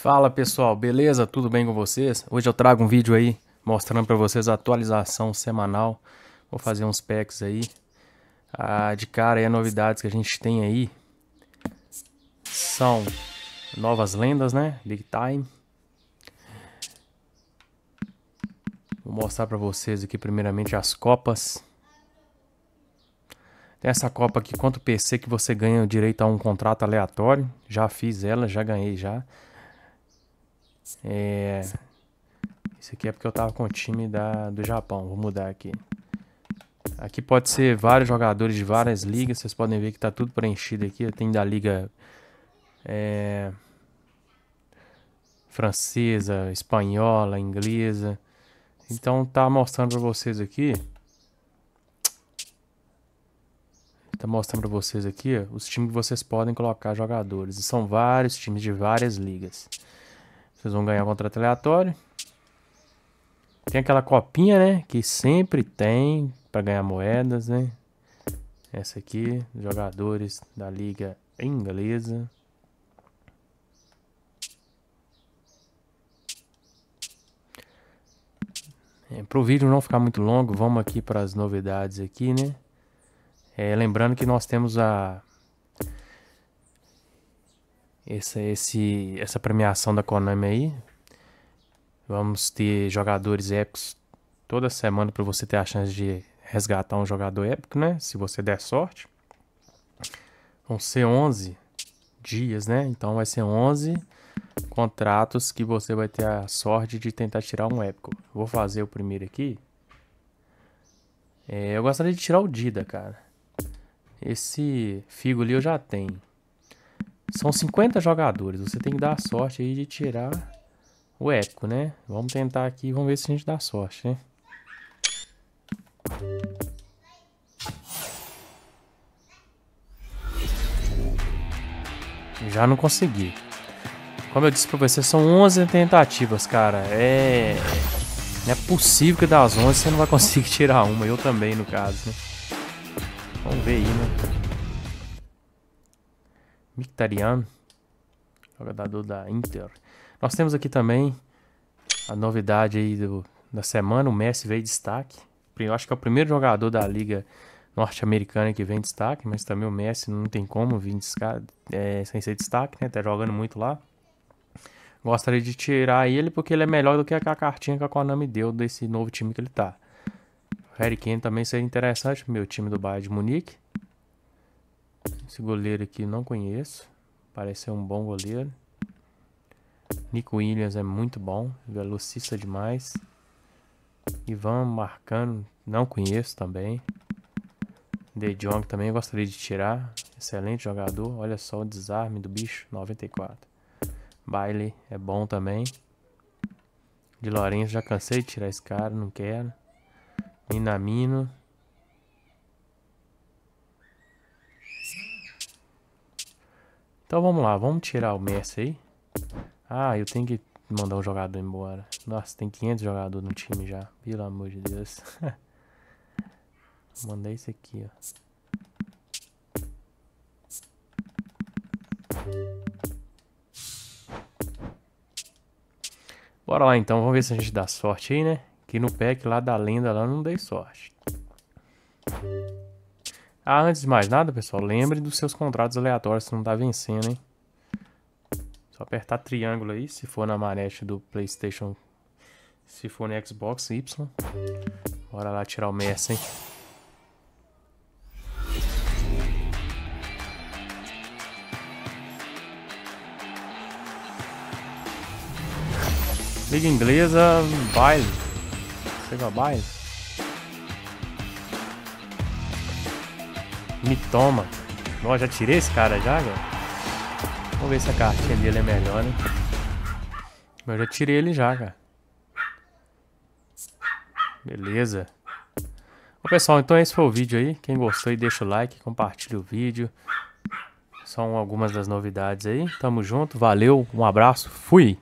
Fala pessoal, beleza? Tudo bem com vocês? Hoje eu trago um vídeo aí mostrando para vocês a atualização semanal. Vou fazer uns packs aí. Ah, de cara aí, as novidades que a gente tem aí são novas lendas, né? Big Time. Vou mostrar para vocês aqui primeiramente as copas. Tem essa copa aqui contra o PC que você ganha o direito a um contrato aleatório. Já fiz ela, já ganhei já. É... Isso aqui é porque eu tava com o time da, do Japão. Vou mudar aqui. Aqui pode ser vários jogadores de várias ligas. Vocês podem ver que tá tudo preenchido aqui. Tem da liga é... francesa, espanhola, inglesa. Então tá mostrando para vocês aqui. Tá mostrando para vocês aqui os times que vocês podem colocar jogadores. E são vários times de várias ligas. Vocês vão ganhar contrato aleatório. Tem aquela copinha, né? Que sempre tem para ganhar moedas, né? Essa aqui, jogadores da liga inglesa. É, para o vídeo não ficar muito longo, vamos aqui para as novidades aqui, né? É, lembrando que nós temos a essa, esse, essa premiação da Konami aí. Vamos ter jogadores épicos toda semana para você ter a chance de resgatar um jogador épico, né? Se você der sorte. Vão ser 11 dias, né? Então vai ser 11 contratos que você vai ter a sorte de tentar tirar um épico. Vou fazer o primeiro aqui. É, eu gostaria de tirar o Dida, cara. Esse Figo ali eu já tenho. São 50 jogadores. Você tem que dar sorte aí de tirar o épico, né? Vamos tentar aqui, vamos ver se a gente dá sorte, né? Já não consegui. Como eu disse pra vocês, são 11 tentativas, cara. É... Não é possível que das 11 você não vai conseguir tirar uma. Eu também, no caso, né? Vamos ver aí, né? Mkhitaryan, jogador da Inter. Nós temos aqui também a novidade aí do, da semana, o Messi veio de destaque. Eu acho que é o primeiro jogador da liga norte-americana que vem de destaque, mas também o Messi não tem como vir de é, sem ser destaque, né? Tá jogando muito lá. Gostaria de tirar ele porque ele é melhor do que a cartinha que a Konami deu desse novo time que ele tá. Harry Kane também seria interessante pro meu time do Bayern de Munique. Esse goleiro aqui não conheço. Parece ser um bom goleiro. Nico Williams é muito bom, velocista demais. Ivan marcando não conheço também. De Jong também gostaria de tirar. Excelente jogador. Olha só o desarme do bicho, 94. Baile é bom também. De Lourenço já cansei de tirar esse cara, não quero. Minamino Então vamos lá, vamos tirar o Messi aí. Ah, eu tenho que mandar um jogador embora. Nossa, tem 500 jogadores no time já. Pelo amor de Deus. mandar esse aqui, ó. Bora lá então, vamos ver se a gente dá sorte aí, né? Que no pack lá da lenda lá não dei sorte. Ah, antes de mais nada, pessoal, lembre dos seus contratos aleatórios se não tá vencendo, hein? Só apertar triângulo aí, se for na manete do PlayStation, se for no Xbox Y. Bora lá tirar o Messi, hein? Liga inglesa, baile. Chega baile. Me toma. Nossa, já tirei esse cara já, velho? Vamos ver se a cartinha dele é melhor, né? Mas eu já tirei ele já, cara. Beleza. Bom, pessoal, então esse foi o vídeo aí. Quem gostou, deixa o like, compartilha o vídeo. São algumas das novidades aí. Tamo junto, valeu, um abraço, fui!